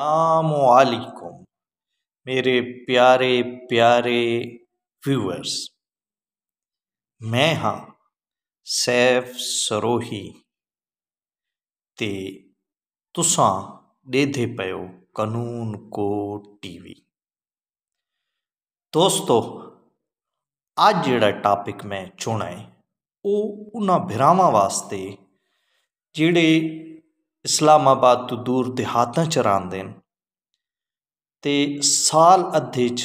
अलकुम मेरे प्यारे प्यारे व्यूअर्स मैं हाँ सैफ सरोही ते तुसा डेधे पयो कानून को टीवी दोस्तों आज जड़ा टॉपिक मैं चुना है वो उन्होंने भरावां वास्ते ਜਿਹੜੇ ਇਸਲਾਮਾਬਾਦ ਤੋਂ ਦੂਰ ਦਿਹਾਤਾਂ ਚ ਰਾਂਦੇ ਨੇ ਤੇ ਸਾਲ ਅੱਧੇ ਚ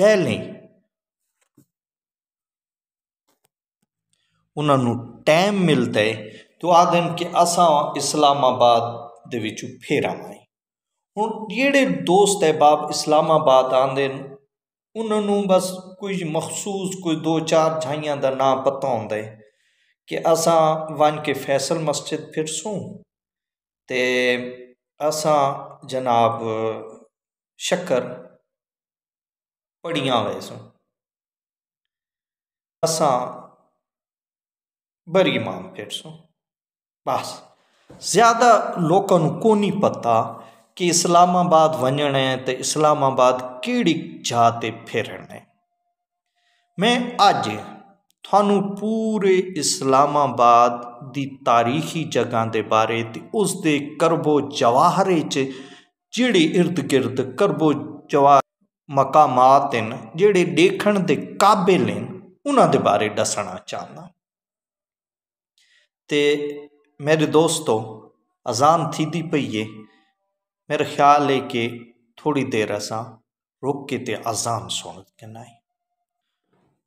ਕਹਿ ਲਈ ਉਹਨਾਂ ਨੂੰ ਟਾਈਮ ਮਿਲਦਾ ਹੈ ਤੋ ਆ ਕਿ ਅਸਾਂ ਇਸਲਾਮਾਬਾਦ ਦੇ ਵਿੱਚ ਫੇਰ ਆਵਾਂਗੇ ਹੁਣ ਜਿਹੜੇ ਦੋਸਤ ਹੈ ਬਾਪ ਇਸਲਾਮਾਬਾਦ ਆਂਦੇ ਨੇ ਉਹਨਾਂ ਨੂੰ ਬਸ ਕੋਈ ਮਖਸੂਸ ਕੋਈ ਦੋ ਚਾਰ ਝਾਈਆਂ ਦਾ ਨਾਮ ਪਤਾ ਹੁੰਦਾ ਹੈ ਕਿ ਅਸਾਂ ਵਨ ਕੇ ਫੈਸਲ ਮਸਜਿਦ ਫਿਰ ਸੂ ते असां जनाब शक्कर पढ़ियां वियासीं असां वरी मां फिरसूं बसि ज़्यादा को नहीं पता कि इस्लामाबाद वजन है तो इस्लामाबाद कि जाइ ते मैं अज ਤੁਹਾਨੂੰ ਪੂਰੇ ਇਸਲਾਮਾਬਾਦ ਦੀ ਤਾਰੀਖੀ ਜਗ੍ਹਾ ਦੇ ਬਾਰੇ ਤੇ ਉਸ ਦੇ ਕਰਬੋ ਜਵਾਹਰੇ 'ਚ ਜਿਹੜੇ ird-gird ਕਰਬੋ ਜਵਾ ਮਕਾਮਾਤ ਨੇ ਜਿਹੜੇ ਦੇਖਣ ਦੇ ਕਾਬਿਲ ਨੇ ਉਹਨਾਂ ਦੇ ਬਾਰੇ ਦੱਸਣਾ ਚਾਹੁੰਦਾ ਤੇ ਮੇਰੇ ਦੋਸਤੋ ਅਜ਼ਾਨ ਥੀਦੀ ਪਈਏ ਮੇਰੇ ਖਿਆਲ ਲੈ ਕੇ ਥੋੜੀ ਦੇਰ ਅਸਾਂ ਰੁਕ ਕੇ ਤੇ ਅਜ਼ਾਨ ਸੁਣ ਕੇ ਨਹੀਂ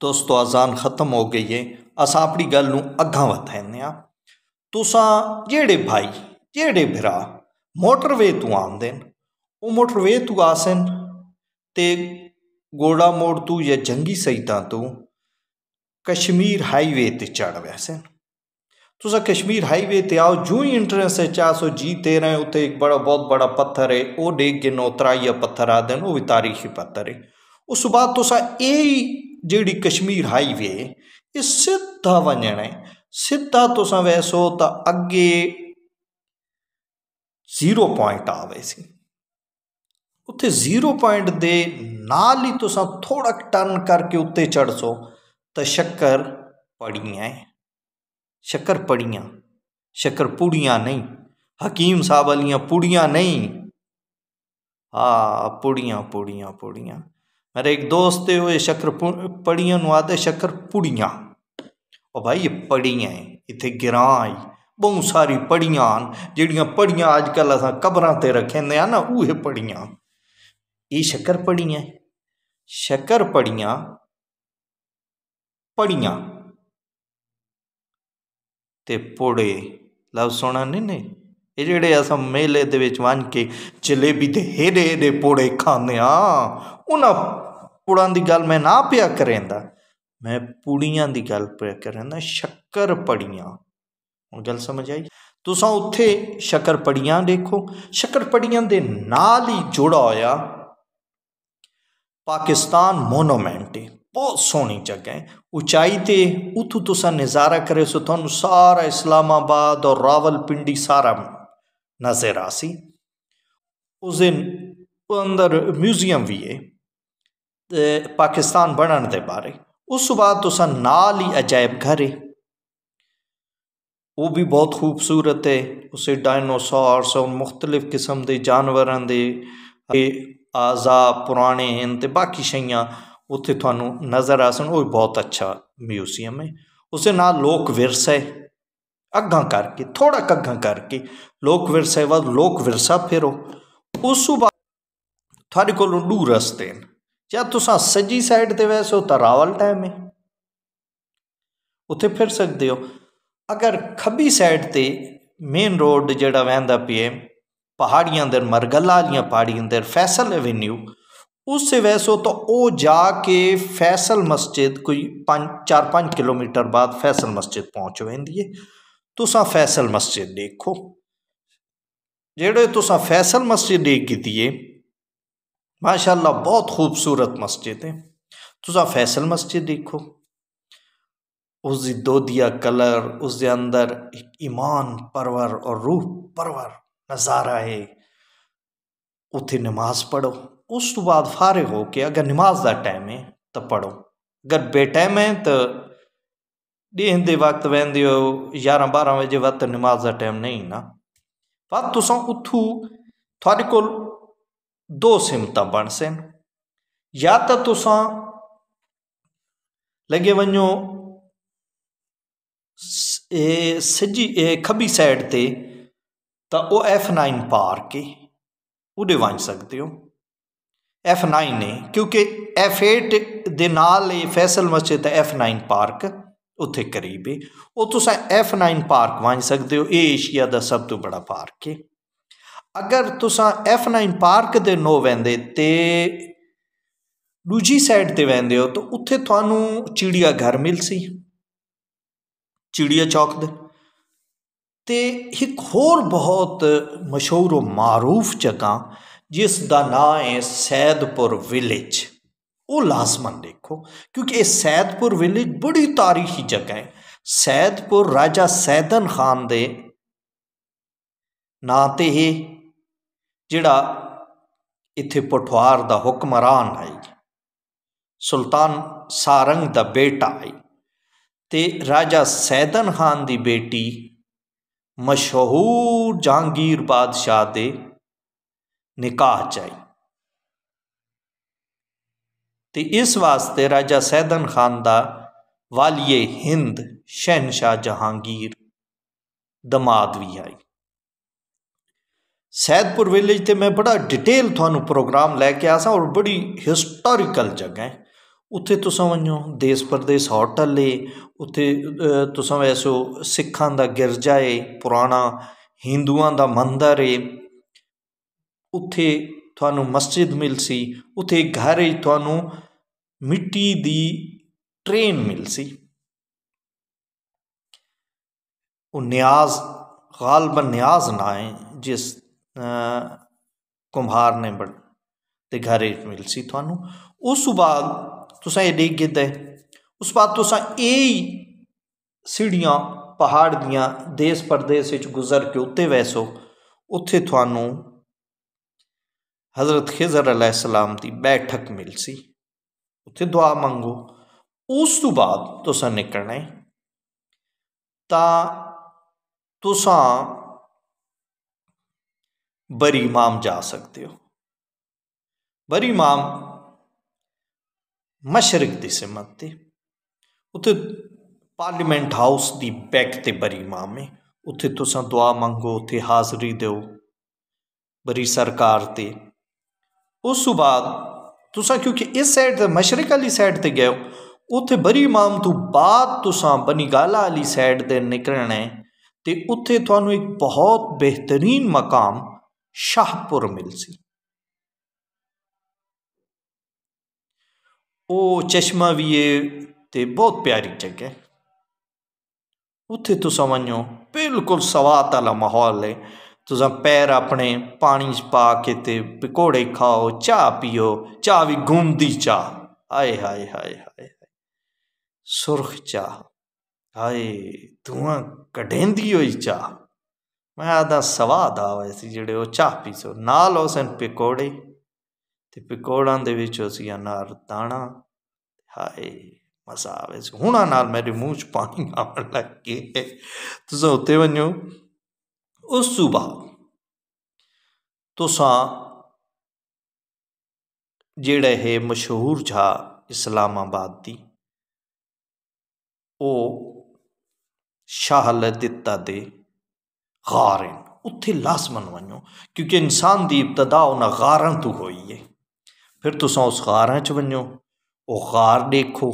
ਦੋਸਤੋ ਅਜ਼ਾਨ ਖਤਮ ਹੋ ਗਈ ਹੈ ਅਸਾਂ ਆਪਣੀ ਗੱਲ ਨੂੰ ਅੱਗਾ ਵਧਾਉਂਦੇ ਆ ਤੁਸੀਂ ਜਿਹੜੇ ਭਾਈ ਜਿਹੜੇ ਭਰਾ ਮੋਟਰਵੇ ਤੋਂ ਆਉਂਦੇ ਨੇ ਉਹ ਮੋਟਰਵੇ ਤੋਂ ਆਸਨ ਤੇ ਗੋੜਾ ਮੋੜ ਤੋਂ ਜਾਂ ਜੰਗੀ ਸੈਦਾਂ ਤੋਂ ਕਸ਼ਮੀਰ ਹਾਈਵੇ ਤੇ ਚੜ ਵੈਸੇ ਤੁਸੀਂ ਕਸ਼ਮੀਰ ਹਾਈਵੇ ਤੇ ਆਓ ਜੂ ਹੀ ਇੰਟਰੈਂਸ ਹੈ ਰਹੇ ਉੱਤੇ ਇੱਕ ਬੜਾ ਬਹੁਤ ਬੜਾ ਪੱਥਰ ਹੈ ਉਹ ਡੇਗ ਕੇ ਨੋਤਰਾਇਆ ਪੱਥਰ ਆਦਨ ਉਹ ਵੀ ਤਾਰੀਖੀ ਪੱਥਰ ਹੈ ਉਸ ਬਾਅਦ ਤੁਸੀਂ ਇਹ ਜਿਹੜੀ ਹਾਈਵੇ ਇਹ ਸਿੱਧਾ सिधा ਹੈ ਸਿੱਧਾ ਤੁਸੀਂ ਵੈਸੋ ਤਾਂ ਅੱਗੇ 0 ਪੁਆਇੰਟ ਆਵੇ ਸੀ ਉੱਥੇ 0 ਪੁਆਇੰਟ ਦੇ ਨਾਲ ਹੀ ਤੁਸੀਂ ਥੋੜਾ ਟਰਨ ਕਰਕੇ ਉੱਤੇ ਚੜਸੋ ਤਾਂ ਸ਼ੱਕਰ ਪੜੀਆਂ ਹੈ ਸ਼ੱਕਰ ਪੜੀਆਂ ਸ਼ੱਕਰ ਪੂੜੀਆਂ ਨਹੀਂ ਹਕੀਮ ਸਾਹਿਬ ਵਾਲੀਆਂ ਪੂੜੀਆਂ ਨਹੀਂ ਆ ਪੂੜੀਆਂ ਪੂੜੀਆਂ ਪੂੜੀਆਂ ਇੱਕ ਦੋਸਤ ਤੇ ਹੋਏ ਸ਼ਕਰ ਪੜੀਆਂ ਨੂੰ ਆਦੇ ਸ਼ਕਰ ਪੁੜੀਆਂ ਉਹ ਭਾਈ ਇਹ ਪੜੀਆਂ ਇੱਥੇ ਗਿਰਾਂ ਆਈ ਬਹੁਤ ਸਾਰੀ ਪੜੀਆਂ ਜਿਹੜੀਆਂ ਪੜੀਆਂ ਅੱਜ ਕੱਲ ਅਸਾਂ ਕਬਰਾਂ ਤੇ ਰੱਖੇਂਦੇ ਆ ਨਾ ਉਹ ਇਹ ਪੜੀਆਂ ਇਹ ਸ਼ਕਰ ਪੜੀਆਂ ਸ਼ਕਰ ਪੜੀਆਂ ਪੜੀਆਂ ਤੇ ਪੋੜੇ ਲਵ ਸੋਣਾ ਨਹੀਂ ਨੇ ਇਹ ਜਿਹੜੇ ਅਸਾਂ ਮੇਲੇ ਦੇ ਵਿੱਚ ਵੰਨ ਕੇ ਜਲੇਬੀ ਤੇ ਹੇਰੇ ਦੇ ਪੋੜੇ ਖਾਂਦੇ ਆ ਉਹਨਾਂ ਪੂੜਾਂ ਦੀ ਗੱਲ ਮੈਂ ਨਾ ਪਿਆ ਕਰੇਂਦਾ ਮੈਂ ਪੂੜੀਆਂ ਦੀ ਗੱਲ ਪਿਆ ਕਰੇਂਦਾ ਸ਼ੱਕਰ ਪੜੀਆਂ ਹੁਣ ਗੱਲ ਸਮਝ ਆਈ ਤੁਸੀਂ ਉੱਥੇ ਸ਼ੱਕਰ ਪੜੀਆਂ ਦੇਖੋ ਸ਼ੱਕਰ ਪੜੀਆਂ ਦੇ ਨਾਲ ਹੀ ਜੁੜਾ ਹੋਇਆ ਪਾਕਿਸਤਾਨ ਮੋਨੂਮੈਂਟ ਹੈ ਬਹੁਤ ਸੋਹਣੀ ਜਗ੍ਹਾ ਹੈ ਉਚਾਈ ਤੇ ਉਥੋਂ ਤੁਸੀਂ ਨਜ਼ਾਰਾ ਕਰੇ ਸੋ ਤੁਹਾਨੂੰ ਸਾਰਾ ਇਸਲਾਮਾਬਾਦ ਔਰ ਰਾਵਲਪਿੰਡੀ ਸਾਰਾ ਨਜ਼ਰ ਆ ਸੀ ਉਸ ਦਿਨ ਅੰਦਰ ਮਿਊਜ਼ੀਅਮ ਵੀ ਹੈ ਤੇ ਪਾਕਿਸਤਾਨ ਬਣਨ ਦੇ ਬਾਰੇ ਉਸ ਤੋਂ ਬਾਅਦ ਤੁਸਾਂ ਨਾਲ ਹੀ ਅਜਾਇਬ ਘਰ ਹੈ ਉਹ ਵੀ ਬਹੁਤ ਖੂਬਸੂਰਤ ਹੈ ਉਸੇ ਡਾਇਨੋਸੌਰਸ ਔਰ ਮੁxtਲਿਫ ਕਿਸਮ ਦੇ ਜਾਨਵਰਾਂ ਦੇ ਆਜ਼ਾ ਪੁਰਾਣੇ ਹਨ ਤੇ ਬਾਕੀ ਸ਼ਈਆਂ ਉੱਥੇ ਤੁਹਾਨੂੰ ਨਜ਼ਰ ਆਸਣ ਉਹ ਬਹੁਤ ਅੱਛਾ ਮਿਊਜ਼ੀਅਮ ਹੈ ਉਸੇ ਨਾਲ ਲੋਕ ਵਿਰਸਾ ਹੈ ਅੱਗਾ ਕਰਕੇ ਥੋੜਾ ਕੱਗਾ ਕਰਕੇ ਲੋਕ ਵਿਰਸੇ ਵੱਲ ਲੋਕ ਵਿਰਸਾ ਫੇਰੋ ਉਸ ਤੋਂ ਬਾਅਦ ਤੁਹਾਡੇ ਕੋਲ ਡੂ ਰਸਤੇ ਜਾਂ ਤੁਸੀਂ ਸੱਜੀ ਸਾਈਡ ਤੇ ਵੈਸੋ ਤਾਂ ਤਰਾਵਲ ਟਾਈਮ ਹੈ ਉੱਥੇ ਫਿਰ ਸਕਦੇ ਹੋ ਅਗਰ ਖੱਬੀ ਸਾਈਡ ਤੇ ਮੇਨ ਰੋਡ ਜਿਹੜਾ ਵਹਿੰਦਾ ਪਿਆ ਪਹਾੜੀਆਂ ਦੇ ਮਰਗਲਾ ਵਾਲੀਆਂ ਪਹਾੜੀਆਂ ਦੇ ਫੈਸਲ ਐਵੇਨਿਊ ਉਸ ਸੇ ਵੈਸੋ ਤਾਂ ਉਹ ਜਾ ਕੇ ਫੈਸਲ ਮਸਜਿਦ ਕੋਈ 5 4-5 ਕਿਲੋਮੀਟਰ ਬਾਅਦ ਫੈਸਲ ਮਸਜਿਦ ਪਹੁੰਚ ਵੈਂਦੀ ਹੈ तुसा फैसल मस्जिद देखो जेड़े तुसा फैसल मस्जिद की थी माशाल्लाह बहुत खूबसूरत मस्जिद है तुसा फैसल मस्जिद देखो उस दोधिया कलर उस अंदर ईमान परवर और रूह परवर नज़ारा है उत नमाज पढ़ो उस तो बाद फारिग हो के अगर नमाज का टाइम है तो पढ़ो अगर बेटाइम है तो ਦਿਨ ਦੇ ਵਕਤ ਵੈਂਦੇ ਹੋ 11 12 ਵਜੇ ਵਕਤ ਨਮਾਜ਼ ਦਾ ਟਾਈਮ ਨਹੀਂ ਨਾ ਫਤ ਤੁਸੀਂ ਉਥੂ ਤੁਹਾਡੇ ਕੋਲ ਦੋ ਸਿਮਤਾਂ ਬਣ ਸੇ ਜਾਂ ਤਾਂ ਤੁਸੀਂ ਲੱਗੇ ਵੰਜੋ ਇਹ ਸਜੀ ਇਹ ਖੱਬੀ ਸਾਈਡ ਤੇ ਤਾਂ ਉਹ F9 ਪਾਰਕ ਹੈ ਉਹਦੇ ਵੰਜ ਸਕਦੇ ਹੋ F9 ਨੇ ਕਿਉਂਕਿ F8 ਦੇ ਨਾਲ ਇਹ ਫੈਸਲ ਮਸਜਿਦ ਹੈ F9 ਪਾਰਕ ਉੱਥੇ ਕਰੀਬ ਹੈ ਉਹ ਤੁਸੀਂ F9 ਪਾਰਕ ਵਾਂਝ ਸਕਦੇ ਹੋ ਇਹ ਏਸ਼ੀਆ ਦਾ ਸਭ ਤੋਂ ਵੱਡਾ ਪਾਰਕ ਹੈ ਅਗਰ ਤੁਸੀਂ F9 ਪਾਰਕ ਦੇ ਨੋ ਵੈਂਦੇ ਤੇ ਦੂਜੀ ਸਾਈਡ ਤੇ ਵੈਂਦੇ ਹੋ ਤਾਂ ਉੱਥੇ ਤੁਹਾਨੂੰ ਚਿੜੀਆ ਘਰ ਮਿਲ ਸੀ ਚਿੜੀਆ ਚੌਕ ਦੇ ਤੇ ਇੱਕ ਹੋਰ ਬਹੁਤ ਮਸ਼ਹੂਰ ਮਾਰੂਫ ਜਗ੍ਹਾ ਜਿਸ ਦਾ ਨਾਂ ਹੈ ਸੈਦਪੁਰ ਵਿਲੇਜ ਉਹ ਲਾਜ਼ਮਨ ਦੇਖੋ ਕਿਉਂਕਿ ਇਹ ਸੈਦਪੁਰ ਵਿਲੇਜ ਬੜੀ ਤਾਰੀਖੀ ਜਗ੍ਹਾ ਹੈ ਸੈਦਪੁਰ ਰਾਜਾ ਸੈਦਨ ਖਾਨ ਦੇ ਨਾਂ ਤੇ ਹੀ ਜਿਹੜਾ ਇੱਥੇ ਪਠਵਾਰ ਦਾ ਹੁਕਮਰਾਨ ਹੈ ਸੁਲਤਾਨ ਸਾਰੰਗ ਦਾ ਬੇਟਾ ਹੈ ਤੇ ਰਾਜਾ ਸੈਦਨ ਖਾਨ ਦੀ ਬੇਟੀ ਮਸ਼ਹੂਰ ਜਹਾਂਗੀਰ ਬਾਦਸ਼ਾਹ ਦੇ ਨਿਕਾਹ ਚਾਈ ਤੇ ਇਸ ਵਾਸਤੇ ਰਾਜਾ ਸੈਦਨ ਖਾਨ ਦਾ ਵਾਲੀਏ ਹਿੰਦ ਸ਼ਹਿਨशाह ਜਹਾਂਗੀਰ ਦਮਾਦ ਵੀ ਆਈ ਸੈਦਪੁਰ ਵਿਲੇਜ ਤੇ ਮੈਂ ਬੜਾ ਡਿਟੇਲ ਤੁਹਾਨੂੰ ਪ੍ਰੋਗਰਾਮ ਲੈ ਕੇ ਆਸਾਂ ਔਰ ਬੜੀ ਹਿਸਟੋਰੀਕਲ ਜਗ੍ਹਾ ਹੈ ਉੱਥੇ ਤੁਸੀਂ ਵੰਨੋ ਦੇਸ਼ ਪਰਦੇਸ ਹੋਟਲ ਏ ਉੱਥੇ ਤੁਸੀਂ ਐਸੋ ਸਿੱਖਾਂ ਦਾ ਗਿਰਜਾ ਏ ਪੁਰਾਣਾ ਹਿੰਦੂਆਂ ਦਾ ਮੰਦਿਰ ਏ ਉੱਥੇ ਤੁਹਾਨੂੰ ਮਸਜਿਦ ਮਿਲ ਸੀ ਉਥੇ ਘਰ ਹੀ ਤੁਹਾਨੂੰ ਮਿੱਟੀ ਦੀ ਟ੍ਰੇਨ ਮਿਲ ਸੀ ਉਹ ਨਿਆਜ਼ ਗਾਲਬਨ ਨਿਆਜ਼ ਨਾ ਹੈ ਜਿਸ ਕੁੰਭਾਰ ਨੇ ਬੜ ਤੇ ਘਰ ਹੀ ਮਿਲ ਸੀ ਤੁਹਾਨੂੰ ਉਸ ਬਾਅਦ ਤੁਸੀਂ ਇਹ ਦੇਖ ਗਏ ਉਸ ਬਾਅਦ ਤੁਸੀਂ ਇਹ ਸੀੜੀਆਂ ਪਹਾੜ ਦੀਆਂ ਦੇਸ਼ ਪਰਦੇਸ ਵਿੱਚ ਗੁਜ਼ਰ ਕੇ ਉੱਤੇ ਵੈਸੋ ਉੱਥੇ ਤੁਹਾਨੂੰ ਹਜ਼ਰਤ ਖਿਜ਼ਰ ਅਲੈਹਿਸਲਾਮ ਦੀ ਬੈਠਕ ਮਿਲ ਸੀ ਉੱਥੇ ਦੁਆ ਮੰਗੋ ਉਸ ਤੋਂ ਬਾਅਦ ਤੁਸੀਂ ਨਿਕਲਣਾ ਹੈ ਤਾਂ ਤੁਸੀਂ ਬਰੀ ਇਮਾਮ ਜਾ ਸਕਦੇ ਹੋ ਬਰੀ ਇਮਾਮ ਮਸ਼ਰਕ ਦੀ ਸਿਮਤ ਤੇ ਉੱਥੇ ਪਾਰਲੀਮੈਂਟ ਹਾਊਸ ਦੀ ਬੈਕ ਤੇ ਬਰੀ ਇਮਾਮ ਹੈ ਉੱਥੇ ਤੁਸੀਂ ਦੁਆ ਮੰਗੋ ਉੱਥੇ ਹਾਜ਼ਰੀ ਦਿਓ ਬਰੀ ਸਰਕਾਰ ਤੇ ਉਸ ਤੋਂ ਬਾਅਦ ਤੁਸੀਂ ਕਿਉਂਕਿ ਇਸ ਸਾਈਡ ਤੇ ਮਸ਼ਰਕ ਵਾਲੀ ਸਾਈਡ ਤੇ ਗਏ ਹੋ ਉੱਥੇ ਬਰੀ ਇਮਾਮ ਤੋਂ ਬਾਅਦ ਤੁਸੀਂ ਬਨੀਗਾਲਾ ਵਾਲੀ ਸਾਈਡ ਤੇ ਨਿਕਲਣਾ ਤੇ ਉੱਥੇ ਤੁਹਾਨੂੰ ਇੱਕ ਬਹੁਤ ਬਿਹਤਰੀਨ ਮਕਾਮ ਸ਼ਾਹਪੁਰ ਮਿਲ ਸੀ ਉਹ ਚਸ਼ਮਾ ਵੀ ਇਹ ਤੇ ਬਹੁਤ ਪਿਆਰੀ ਜਗ੍ਹਾ ਉੱਥੇ ਤੁਸੀਂ ਮੰਨੋ ਬਿਲਕੁਲ ਸਵਾਤ ਵਾਲਾ ਮਾਹੌਲ ਹੈ ਤੁਸੀਂ ਪੈਰ ਆਪਣੇ ਪਾਣੀ 'ਚ ਪਾ ਕੇ ਤੇ ਪਕੌੜੇ ਖਾਓ ਚਾਹ ਪੀਓ ਚਾਹ ਵੀ ਗੁੰਮਦੀ ਚਾਹ ਆਏ ਹਾਏ ਹਾਏ ਹਾਏ ਸੁਰਖ ਚਾਹ ਹਾਏ ਧੂਆਂ ਕਢੇਂਦੀ ਹੋਈ ਚਾਹ ਮੈਂ ਆਦਾ ਸਵਾਦ ਆਵੇ ਸੀ ਜਿਹੜੇ ਉਹ ਚਾਹ ਪੀਸੋ ਨਾਲ ਉਸਨ ਪਕੌੜੇ ਤੇ ਪਕੌੜਾਂ ਦੇ ਵਿੱਚ ਅਸੀਂ ਅਨਾਰ ਦਾਣਾ ਹਾਏ ਮਜ਼ਾ ਆਵੇ ਸੀ ਹੁਣਾਂ ਨਾਲ ਮੇਰੇ ਮੂੰਹ 'ਚ ਪਾਣੀ ਆਉਣ ਲੱਗ ਗਿਆ ਤੁਸੀਂ ਉੱਤੇ ਵੰਨੋ ਉਸ ਤੋਂ ਬਾਅਦ ਤੁਸਾਂ ਜਿਹੜਾ ਇਹ ਮਸ਼ਹੂਰ ਝਾ ਇਸਲਾਮਾਬਾਦ ਦੀ ਉਹ ਸ਼ਾਹਲ ਦਿੱਤਾ ਦੇ ਗਾਰਨ ਉੱਥੇ ਲਾਸ ਮਨਵਾਈਓ ਕਿਉਂਕਿ ਇਨਸਾਨ ਦੀ ਇਬਤਦਾ ਉਹਨਾਂ ਗਾਰਾਂ ਤੋਂ ਹੋਈ ਹੈ ਫਿਰ ਤੁਸੀਂ ਉਸ ਗਾਰਾਂ 'ਚ ਵੰਨੋ ਉਹ ਗਾਰ ਦੇਖੋ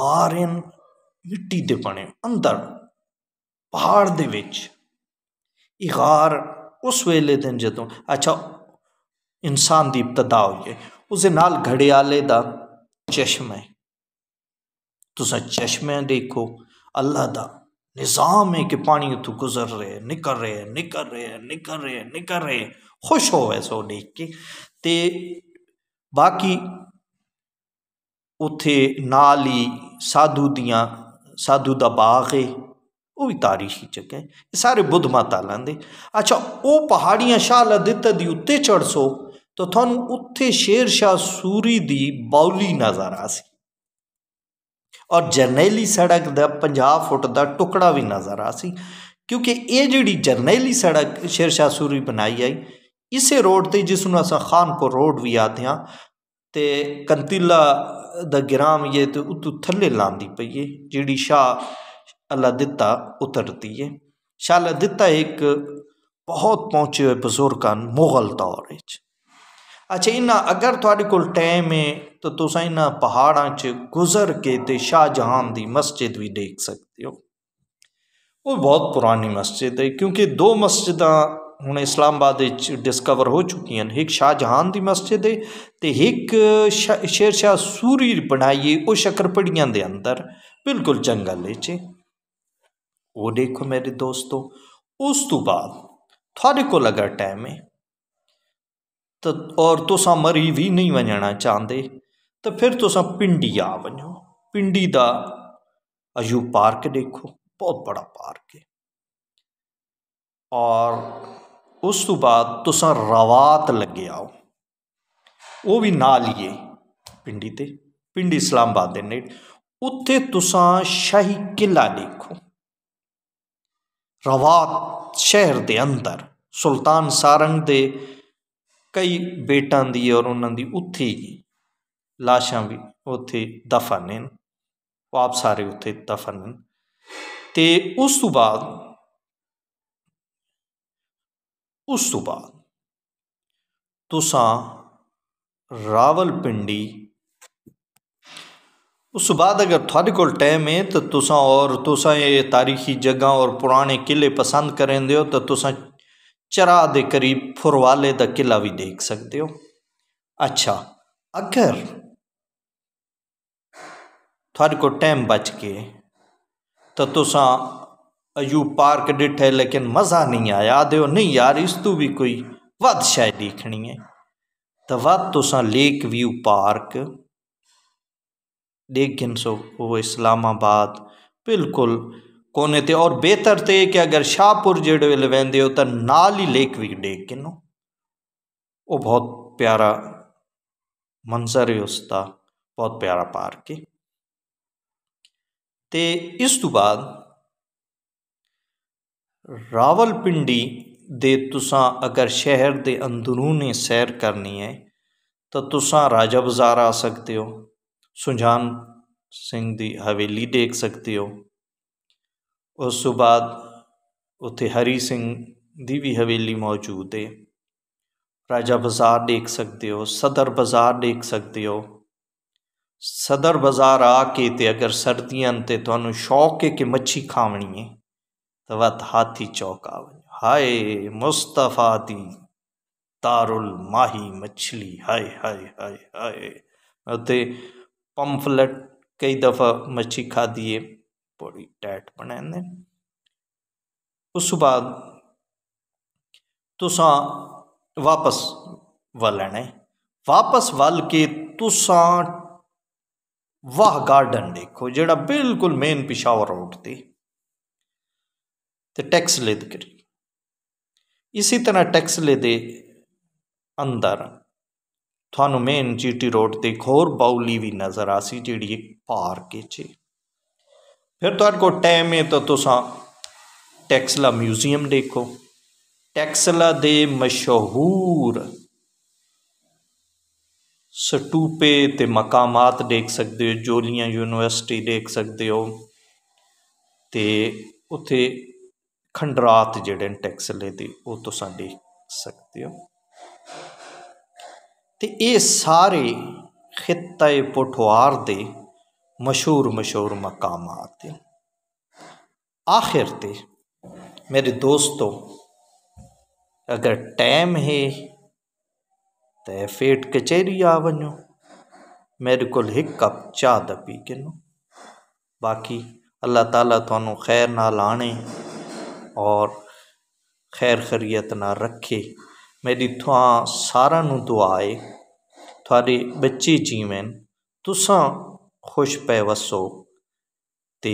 ਗਾਰਨ ਮਿੱਟੀ ਦੇ ਬਣੇ ਅੰਦਰ ਪਹਾੜ ਦੇ ਵਿੱਚ इार उस वेले दिन जो अच्छा इंसान की इब्तदा हुई है उस घड़ियाले का चश्मा है तुसा चश्मे देखो अल्लाह का निज़ाम है कि पानी उतु गुजर रहे है निकल रहे निकल रहे निकल रहे निकल रहे खुश हो वैसे वो देख के ते बाकी उथे नाली साधु दिया साधु का बाग है ਉਹ ਵੀ ਤਾਰੀਖੀ ਜਗ੍ਹਾ ਹੈ ਸਾਰੇ ਬੁੱਧ ਮਾਤਾ ਲਾਂਦੇ ਅੱਛਾ ਉਹ ਪਹਾੜੀਆਂ ਸ਼ਾਹ ਅਦਿੱਤ ਦੀ ਉੱਤੇ ਚੜਸੋ ਤਾਂ ਤੁਹਾਨੂੰ ਉੱਥੇ ਸ਼ੇਰ ਸ਼ਾਹ ਸੂਰੀ ਦੀ ਬੌਲੀ ਨਜ਼ਰ ਆਸੀ ਔਰ ਜਰਨੈਲੀ ਸੜਕ ਦਾ 50 ਫੁੱਟ ਦਾ ਟੁਕੜਾ ਵੀ ਨਜ਼ਰ ਆਸੀ क्योंकि ये जी जरनैली सड़क शेर शाह सूरी बनाई आई इसे रोड से जिसनों अस खानपुर रोड भी आते हैं तो कंतीला द ग्राम ये तो उतू थले लादी पई है जी शाह ਦਿੱਤਾ ਉਤਰਦੀ ਏ शाह ਦਿੱਤਾ ਇੱਕ ਬਹੁਤ ਪਹੁੰਚੇ ਹੋਏ ਬਜ਼ੁਰਗਾਂ ਮੁਗਲ ਦੌਰ ਵਿੱਚ ਅੱਛਾ ਇਹਨਾਂ ਅਗਰ ਤੁਹਾਡੇ ਕੋਲ ਟਾਈਮ ਹੈ ਤਾਂ ਤੁਸੀਂ ਇਹਨਾਂ ਪਹਾੜਾਂ 'ਚ ਗੁਜ਼ਰ ਕੇ ਤੇ ਸ਼ਾਹਜਹਾਨ ਦੀ ਮਸਜਿਦ ਵੀ ਦੇਖ ਸਕਦੇ ਹੋ ਉਹ ਬਹੁਤ ਪੁਰਾਣੀ ਮਸਜਿਦ ਹੈ ਕਿਉਂਕਿ ਦੋ ਮਸਜਿਦਾਂ ਹੁਣ ਇਸਲਾਮਾਬਾਦ ਵਿੱਚ ਡਿਸਕਵਰ ਹੋ ਚੁੱਕੀਆਂ ਨੇ ਇੱਕ ਸ਼ਾਹਜਹਾਨ ਦੀ ਮਸਜਿਦ ਹੈ ਤੇ ਇੱਕ ਸ਼ੇਰ ਸ਼ਾਹ ਸੂਰੀ ਬਣਾਈ ਉਹ ਸ਼ਕਰਪੜੀਆਂ ਦੇ ਅੰਦਰ ਬਿਲਕੁਲ ਜੰਗਲ ਵਿੱਚ ਉਹ ਦੇਖੋ ਮੇਰੇ ਦੋਸਤੋ ਉਸ ਤੋਂ ਬਾਅਦ ਤੁਹਾਡੇ ਕੋਲ ਅਗਰ ਟਾਈਮ ਹੈ ਤਾਂ ਔਰ ਤੁਸੀਂ ਮਰੀ ਵੀ ਨਹੀਂ ਵਜਣਾ ਚਾਹੁੰਦੇ ਤਾਂ ਫਿਰ ਤੁਸੀਂ ਪਿੰਡੀ ਆ ਵਜੋ ਪਿੰਡੀ ਦਾ ਅਯੂ ਪਾਰਕ ਦੇਖੋ ਬਹੁਤ ਬੜਾ ਪਾਰਕ ਹੈ ਔਰ ਉਸ ਤੋਂ ਬਾਅਦ ਤੁਸੀਂ ਰਵਾਤ ਲੱਗੇ ਆਓ ਉਹ ਵੀ ਨਾਲ ਹੀ ਹੈ ਪਿੰਡੀ ਤੇ ਪਿੰਡੀ ਇਸਲਾਮਬਾਦ ਦੇ ਨੇੜੇ ਉੱਥੇ ਤੁਸੀਂ ਸ਼ਾਹੀ ਕਿਲਾ ਦੇਖੋ ਰਵਾਤ ਸ਼ਹਿਰ ਦੇ ਅੰਦਰ ਸੁਲਤਾਨ ਸਾਰੰਗ ਦੇ ਕਈ ਬੇਟਾਂ ਦੀ ਔਰ ਉਹਨਾਂ ਦੀ ਉੱਥੇ ਹੀ ਲਾਸ਼ਾਂ ਵੀ ਉੱਥੇ ਦਫਨ ਨੇ ਉਹ ਆਪ ਸਾਰੇ ਉੱਥੇ ਦਫਨ ਨੇ ਤੇ ਉਸ ਤੋਂ ਬਾਅਦ ਉਸ ਤੋਂ ਬਾਅਦ ਤੁਸਾਂ ਰਾਵਲਪਿੰਡੀ उस तो बाद अगर थोड़े को टाइम है तो तुसा और तुसा ये तारीखी जगह और पुराने किले पसंद करें दे तो तुसा चरा दे करीब फुरवाले का किला भी देख सकते हो अच्छा अगर थोड़े को टाइम बच के तो तुसा अजूब पार्क डिठे लेकिन मज़ा नहीं आया आदे नहीं यार इस तू भी कोई वध शायद देखनी है तो वध तुसा लेक व्यू पार्क लेकिन सो ਉਹ ਇਸਲਾਮਾਬਾਦ ਬਿਲਕੁਲ ਕੋਨੇ ਤੇ ਔਰ ਬਿਹਤਰ ਤੇ ਕਿ ਅਗਰ ਸ਼ਾਹਪੁਰ ਜਿਹੜੇ ਲਵੈਂਦੇ ਹੋ ਤਾਂ ਨਾਲ ਹੀ ਲੇਕ ਵੀ ਦੇ ਕਿਨੋ ਉਹ ਬਹੁਤ ਪਿਆਰਾ ਮੰਜ਼ਰ ਹੈ ਉਸ ਦਾ ਬਹੁਤ ਪਿਆਰਾ ਪਾਰਕ ਹੈ ਤੇ ਇਸ ਤੋਂ ਬਾਅਦ ਰਾਵਲਪਿੰਡੀ ਦੇ ਤੁਸਾਂ ਅਗਰ ਸ਼ਹਿਰ ਦੇ ਅੰਦਰੂਨੀ ਸੈਰ ਕਰਨੀ ਹੈ ਤਾਂ ਤੁਸਾਂ ਰਾਜਾ ਬਾਜ਼ਾਰ ਆ ਸਕਦੇ ਹੋ ਸੁਝਾਨ ਸਿੰਘ ਦੀ ਹਵੇਲੀ ਦੇਖ ਸਕਦੇ ਹੋ ਉਸ ਤੋਂ ਬਾਅਦ ਉੱਥੇ ਹਰੀ ਸਿੰਘ ਦੀ ਵੀ ਹਵੇਲੀ ਮੌਜੂਦ ਹੈ ਰਾਜਾ ਬਾਜ਼ਾਰ ਦੇਖ ਸਕਦੇ ਹੋ ਸਦਰ ਬਾਜ਼ਾਰ ਦੇਖ ਸਕਦੇ ਹੋ ਸਦਰ ਬਾਜ਼ਾਰ ਆ ਕੇ ਤੇ ਅਗਰ ਸਰਦੀਆਂ ਤੇ ਤੁਹਾਨੂੰ ਸ਼ੌਕ ਹੈ ਕਿ ਮੱਛੀ ਖਾਵਣੀ ਹੈ ਤਾਂ ਵਤ ਹਾਥੀ ਚੌਕ ਆਵੇ ਹਾਏ ਮੁਸਤਫਾ ਦੀ ਤਾਰੁਲ ਮਾਹੀ ਮੱਛਲੀ ਹਾਏ ਹਾਏ ਹਾਏ ਹਾਏ ਅਤੇ पम्फलेट ਕਈ ਦਫਾ ਮੱਛੀ ਖਾਦੀ ਏ ਬੜੀ ਟੈਟ ਬਣਾਉਂਦੇ ਉਸ ਤੋਂ ਬਾਅਦ ਤੁਸੀਂ ਵਾਪਸ ਵੱਲ ਲੈਣੇ ਵਾਪਸ ਵੱਲ ਕੇ ਤੁਸੀਂ ਵਾਹ ਗਾਰਡਨ ਦੇਖੋ ਜਿਹੜਾ ਬਿਲਕੁਲ ਮੇਨ ਪਿਸ਼ਾਵਰ ਰੋਡ ਤੇ ਤੇ ਟੈਕਸ ਲੈ ਦੇ ਇਸੇ ਤਰ੍ਹਾਂ ਟੈਕਸ ਲੈ ਦੇ ਅੰਦਰ ਤੁਹਾਨੂੰ ਮੇਨ ਜੀਟੀ ਰੋਡ ਤੇ ਖੋਰ ਬਾਉਲੀ ਵੀ ਨਜ਼ਰ ਆਸੀ ਜਿਹੜੀ ਇੱਕ ਪਾਰਕ ਵਿੱਚ ਫਿਰ ਤੁਹਾਡੇ ਕੋਲ ਟਾਈਮ ਹੈ ਤਾਂ ਤੁਸੀਂ ਟੈਕਸਲਾ ਮਿਊਜ਼ੀਅਮ ਦੇਖੋ ਟੈਕਸਲਾ ਦੇ ਮਸ਼ਹੂਰ ਸਟੂਪੇ ਤੇ ਮਕਾਮਾਤ ਦੇਖ ਸਕਦੇ ਹੋ ਜੋਲੀਆਂ ਯੂਨੀਵਰਸਿਟੀ ਦੇਖ ਸਕਦੇ ਹੋ ਤੇ ਉਥੇ ਖੰਡਰਾਤ ਜਿਹੜੇ ਟੈਕਸਲੇ ਦੇ ਉਹ ਤੁਸੀਂ ਦੇਖ ਸਕਦੇ ਹੋ तो ये सारे खिते ਪਟਵਾਰ के मशहूर मशहूर मकाम आखिर ते मेरे दोस्तों अगर टाइम है तो फेट कचहरी आ वनो मेरे को एक कप चाह द पी के नो बाकी अल्लाह ताला थानू खैर ना लाने और खैर खरीयत ना रखे ਮੇਰੀ ਤੁਹਾਂ ਸਾਰਿਆਂ ਨੂੰ ਦੁਆਏ ਤੁਹਾਡੇ ਬੱਚੇ ਜੀਵਨ ਤੁਸਾਂ ਖੁਸ਼ ਪੈ ਵਸੋ ਤੇ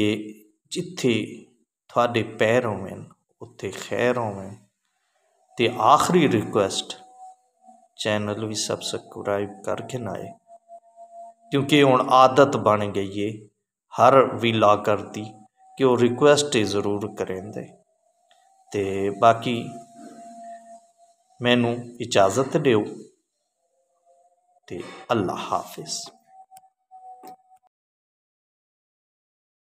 ਜਿੱਥੇ ਤੁਹਾਡੇ ਪੈਰ ਹੋਵੇਂ ਉੱਥੇ ਖੈਰ ਹੋਵੇ ਤੇ ਆਖਰੀ ਰਿਕੁਐਸਟ ਚੈਨਲ ਵੀ ਸਬਸਕ੍ਰਾਈਬ ਕਰਕੇ ਨਾਏ ਕਿਉਂਕਿ ਹੁਣ ਆਦਤ ਬਣ ਗਈ ਏ ਹਰ ਲਾ ਦੀ ਕਿ ਉਹ ਰਿਕੁਐਸਟ ਜ਼ਰੂਰ ਕਰੇਂਦੇ ਤੇ ਬਾਕੀ ਮੈਨੂੰ ਇਜਾਜ਼ਤ ਦਿਓ ਤੇ ਅੱਲਾ ਹਾਫਿਜ਼